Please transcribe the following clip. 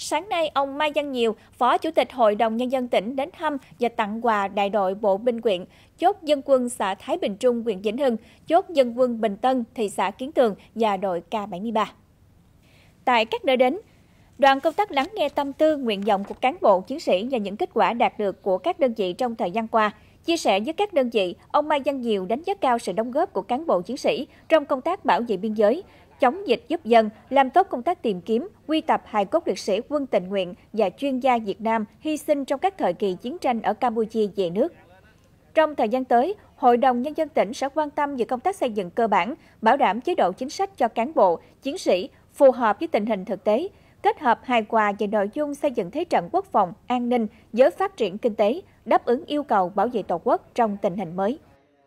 Sáng nay, ông Mai Văn Nhiều, Phó Chủ tịch Hội đồng Nhân dân tỉnh đến thăm và tặng quà đại đội Bộ Binh quyện, chốt dân quân xã Thái Bình Trung, huyện Vĩnh Hưng, chốt dân quân Bình Tân, thị xã Kiến Tường và đội K73. Tại các nơi đến, Đoàn công tác lắng nghe tâm tư, nguyện vọng của cán bộ, chiến sĩ và những kết quả đạt được của các đơn vị trong thời gian qua. Chia sẻ với các đơn vị, ông Mai Văn Diệu đánh giá cao sự đóng góp của cán bộ chiến sĩ trong công tác bảo vệ biên giới, chống dịch giúp dân, làm tốt công tác tìm kiếm, quy tập hài cốt liệt sĩ quân tình nguyện và chuyên gia Việt Nam hy sinh trong các thời kỳ chiến tranh ở Campuchia về nước. Trong thời gian tới, Hội đồng Nhân dân tỉnh sẽ quan tâm về công tác xây dựng cơ bản, bảo đảm chế độ chính sách cho cán bộ, chiến sĩ, phù hợp với tình hình thực tế, kết hợp hài hòa về nội dung xây dựng thế trận quốc phòng, an ninh giới phát triển kinh tế, đáp ứng yêu cầu bảo vệ Tổ quốc trong tình hình mới.